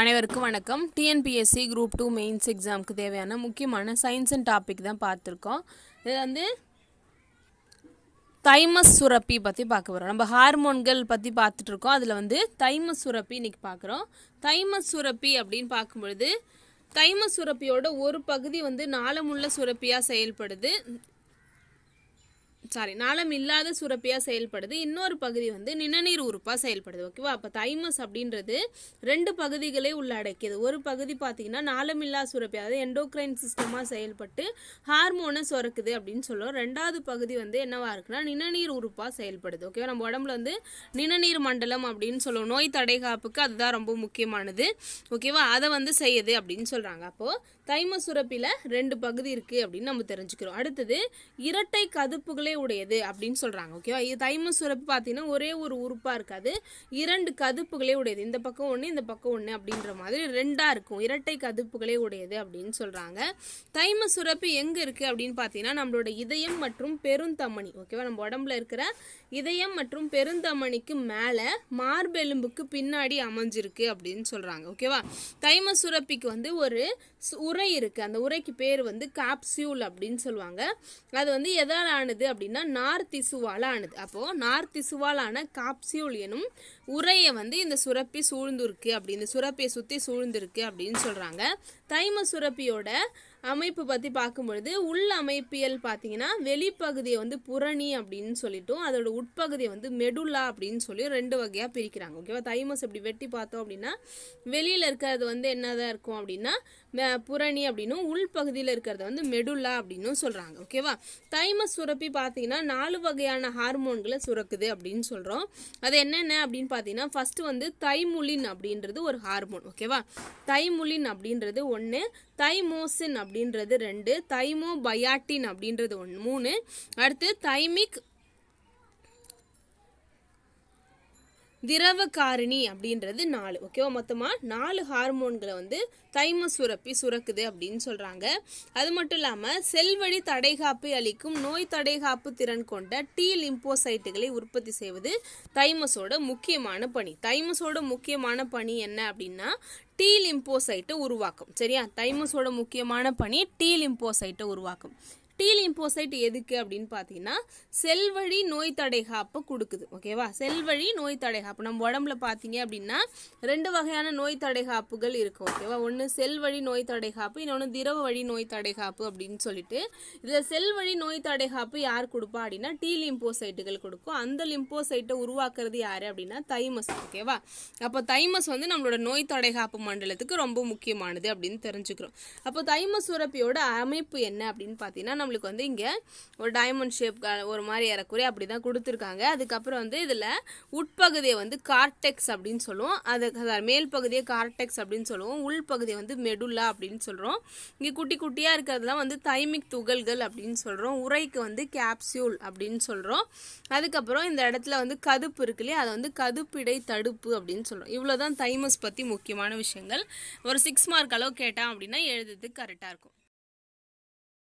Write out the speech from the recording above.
அனைவருக்கும் வணக்கம் TNPSC group two mains எக்ஸாமுக்கு தேவையான முக்கியமான சயின்ஸ் அண்ட் டாபிக் தான் பார்த்துருக்கோம் இது வந்து தைமஸ் சுரப்பி பற்றி பார்க்க போகிறோம் நம்ம ஹார்மோன்கள் பற்றி பார்த்துட்டு இருக்கோம் அதில் வந்து தைமஸ் சுரப்பி இன்றைக்கி பார்க்குறோம் தைமஸ் சுரப்பி அப்படின்னு பார்க்கும்பொழுது தைம சுரப்பியோட ஒரு பகுதி வந்து நாளமுள்ள சுரப்பியாக செயல்படுது சாரி நாளம் இல்லாத சுரப்பியாக செயல்படுது இன்னொரு பகுதி வந்து நிணநீர் உறுப்பாக செயல்படுது ஓகேவா அப்போ தைமஸ் அப்படின்றது ரெண்டு பகுதிகளே உள்ளடக்கியது ஒரு பகுதி பார்த்தீங்கன்னா நாளம் இல்லாத சுரப்பி அதாவது எண்டோக்ரைன் சிஸ்டமாக செயல்பட்டு ஹார்மோனை சுரக்குது அப்படின்னு சொல்லுவோம் ரெண்டாவது பகுதி வந்து என்னவா இருக்குன்னா நிணநீர் உறுப்பாக செயல்படுது ஓகேவா நம்ம உடம்புல வந்து நிணநீர் மண்டலம் அப்படின்னு சொல்லுவோம் நோய் தடை காப்புக்கு அதுதான் ரொம்ப முக்கியமானது ஓகேவா அதை வந்து செய்யுது அப்படின்னு சொல்கிறாங்க அப்போது தைம சுரப்பியில் ரெண்டு பகுதி இருக்குது அப்படின்னு நம்ம தெரிஞ்சுக்கிறோம் அடுத்தது இரட்டை கதுப்புகளை மேலே உடையது அப்படின்னு சொல்கிறாங்க ஓகேவா இது தைம சுரப்பு பார்த்தீங்கன்னா ஒரே ஒரு உறுப்பாக இருக்காது இரண்டு கதுப்புகளே உடையது இந்த பக்கம் ஒன்று இந்த பக்கம் ஒன்று அப்படின்ற மாதிரி ரெண்டாக இருக்கும் இரட்டை கதுப்புகளே உடையது அப்படின்னு சொல்கிறாங்க தைம சுரப்பு எங்கே இருக்குது அப்படின்னு பார்த்தீங்கன்னா நம்மளோட இதயம் மற்றும் பெருந்தமணி ஓகேவா நம்ம உடம்புல இருக்கிற இதயம் மற்றும் பெருந்தமணிக்கு மேலே மார்பெலும்புக்கு பின்னாடி அமைஞ்சிருக்கு அப்படின்னு சொல்கிறாங்க ஓகேவா தைம சுரப்பிக்கு வந்து ஒரு உரை இருக்குது அந்த உரைக்கு பேர் வந்து காப்சியூல் அப்படின்னு சொல்லுவாங்க அது வந்து எதால் ஆனது அப்படின்னா நார் திசுவால் ஆனது அப்போது நார் திசுவாலான காப்சியூல் எனும் உரையை வந்து இந்த சுரப்பி சூழ்ந்துருக்கு அப்படி இந்த சுரப்பியை சுற்றி சூழ்ந்துருக்கு அப்படின்னு சொல்கிறாங்க தைம சுரப்பியோட அமைப்பு பற்றி பார்க்கும்பொழுது உள் அமைப்பியல் பார்த்தீங்கன்னா வெளிப்பகுதியை வந்து புரணி அப்படின்னு சொல்லிட்டும் அதோட உட்பகுதியை வந்து மெடுல்லா அப்படின்னு சொல்லி ரெண்டு வகையாக பிரிக்கிறாங்க ஓகேவா தைமஸ் இப்படி வெட்டி பார்த்தோம் அப்படின்னா வெளியில் இருக்கிறது வந்து என்னதான் இருக்கும் அப்படின்னா புரணி அப்படின்னும் உள்பகுதியில் இருக்கிறத வந்து மெடுல்லா அப்படின்னு சொல்கிறாங்க ஓகேவா தைமஸ் சுரப்பி பார்த்தீங்கன்னா நாலு வகையான ஹார்மோன்களை சுரக்குது அப்படின்னு சொல்கிறோம் அது என்னென்ன அப்படின்னு பார்த்தீங்கன்னா ஃபஸ்ட்டு வந்து தைமுலின் அப்படின்றது ஒரு ஹார்மோன் ஓகேவா தைமுலின் அப்படின்றது ஒன்று தைமோசின் அப்படி அப்படின்றது ரெண்டு தைமோ பயாட்டின் அப்படின்றது ஒன்று மூணு அடுத்து தைமிக் திரவ காரணி அப்படின்றது நாலு ஓகேவா மொத்தமாக நாலு ஹார்மோன்களை வந்து தைம சுரப்பி சுரக்குது அப்படின்னு சொல்கிறாங்க அது மட்டும் இல்லாமல் செல்வழி தடைகாப்பை அளிக்கும் நோய் தடைகாப்பு திறன் கொண்ட டீ லிம்போசைட்டுகளை உற்பத்தி செய்வது தைமஸோட முக்கியமான பணி தைமஸோட முக்கியமான பணி என்ன அப்படின்னா டீல் லிம்போசைட்டை உருவாக்கும் சரியா தைமஸோட முக்கியமான பணி டீல் இம்போசைட்டை உருவாக்கும் டீ லிம்போசைட் எதுக்கு அப்படின்னு பார்த்தீங்கன்னா செல்வழி நோய் நோய் காப்பை கொடுக்குது ஓகேவா செல்வழி நோய் நோய் தடைகாப்பு நம்ம உடம்புல பார்த்தீங்க அப்படின்னா ரெண்டு வகையான நோய் தடைகாப்புகள் இருக்கும் ஓகேவா ஒன்று செல் வழி நோய் காப்பு இன்னொன்று திரவ வழி நோய் தடைகாப்பு அப்படின்னு சொல்லிட்டு இதில் செல் வழி நோய் தடைகாப்பு யார் கொடுப்பா அப்படின்னா டீ லிம்போசைட்டுகள் கொடுக்கும் அந்த லிம்போசைட்டை உருவாக்குறது யார் அப்படின்னா தைமஸ் ஓகேவா அப்போ தைமஸ் வந்து நம்மளோட நோய் தடைகாப்பு மண்டலத்துக்கு ரொம்ப முக்கியமானது அப்படின்னு தெரிஞ்சுக்கிறோம் அப்போ தைமஸ் சுரப்பியோட அமைப்பு என்ன அப்படின்னு பார்த்தீங்கன்னா நம்மளுக்கு வந்து இங்கே ஒரு டைமண்ட் ஷேப் ஒரு மாதிரி ஏறக்குறைய அப்படி தான் கொடுத்துருக்காங்க அதுக்கப்புறம் வந்து இதில் உட்பகுதியை வந்து கார்டெக்ஸ் அப்படின்னு சொல்லுவோம் அது மேல் பகுதியை கார்டெக்ஸ் அப்படின்னு சொல்லுவோம் உள்பகுதியை வந்து மெடுல்லா அப்படின்னு சொல்கிறோம் இங்கே குட்டி குட்டியாக இருக்கிறதுலாம் வந்து தைமிக் துகள்கள் அப்படின்னு சொல்கிறோம் உரைக்கு வந்து கேப்சியூல் அப்படின்னு சொல்கிறோம் அதுக்கப்புறம் இந்த இடத்துல வந்து கதுப்பு இருக்கு இல்லையா அதை வந்து கதுப்பிடை தடுப்பு அப்படின்னு சொல்கிறோம் இவ்வளோதான் தைமஸ் பற்றி முக்கியமான விஷயங்கள் ஒரு சிக்ஸ் மார்க் அளவு கேட்டான் அப்படின்னா எழுதுறதுக்கு கரெக்டாக இருக்கும்